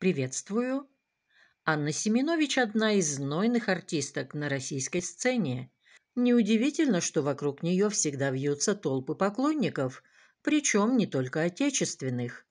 Приветствую. Анна Семенович – одна из знойных артисток на российской сцене. Неудивительно, что вокруг нее всегда вьются толпы поклонников, причем не только отечественных.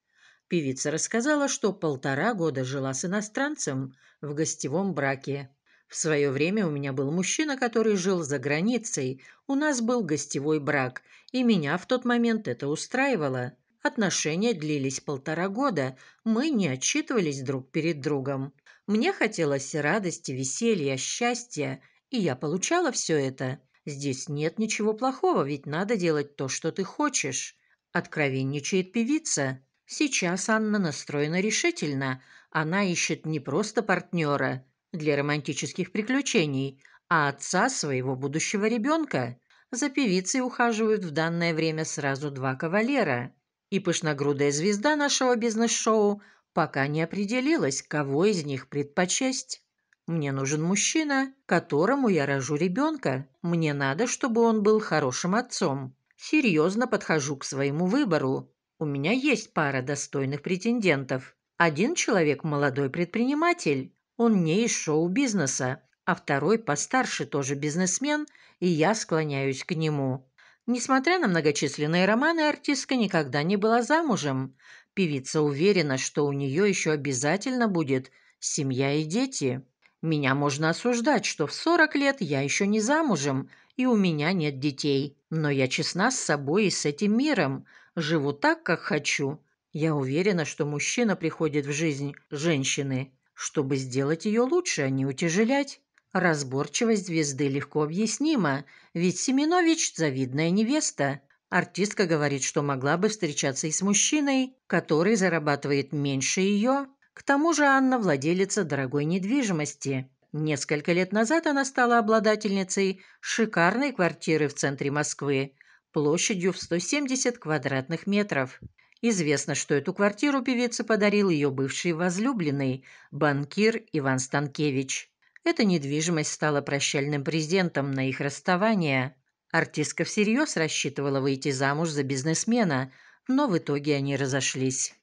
Певица рассказала, что полтора года жила с иностранцем в гостевом браке. В свое время у меня был мужчина, который жил за границей. У нас был гостевой брак, и меня в тот момент это устраивало. Отношения длились полтора года, мы не отчитывались друг перед другом. Мне хотелось радости, веселья, счастья, и я получала все это. Здесь нет ничего плохого, ведь надо делать то, что ты хочешь. Откровенничает певица. Сейчас Анна настроена решительно. Она ищет не просто партнера для романтических приключений, а отца своего будущего ребенка. За певицей ухаживают в данное время сразу два кавалера. И пышногрудая звезда нашего бизнес-шоу пока не определилась, кого из них предпочесть. Мне нужен мужчина, которому я рожу ребенка. Мне надо, чтобы он был хорошим отцом. Серьезно подхожу к своему выбору. У меня есть пара достойных претендентов. Один человек – молодой предприниматель. Он не из шоу-бизнеса, а второй постарше тоже бизнесмен, и я склоняюсь к нему. Несмотря на многочисленные романы, артистка никогда не была замужем. Певица уверена, что у нее еще обязательно будет семья и дети. Меня можно осуждать, что в 40 лет я еще не замужем, и у меня нет детей. Но я честна с собой и с этим миром. Живу так, как хочу. Я уверена, что мужчина приходит в жизнь женщины, чтобы сделать ее лучше, а не утяжелять. Разборчивость звезды легко объяснима, ведь Семенович – завидная невеста. Артистка говорит, что могла бы встречаться и с мужчиной, который зарабатывает меньше ее. К тому же Анна – владелица дорогой недвижимости. Несколько лет назад она стала обладательницей шикарной квартиры в центре Москвы площадью в 170 квадратных метров. Известно, что эту квартиру певице подарил ее бывший возлюбленный, банкир Иван Станкевич. Эта недвижимость стала прощальным презентом на их расставание. Артистка всерьез рассчитывала выйти замуж за бизнесмена, но в итоге они разошлись.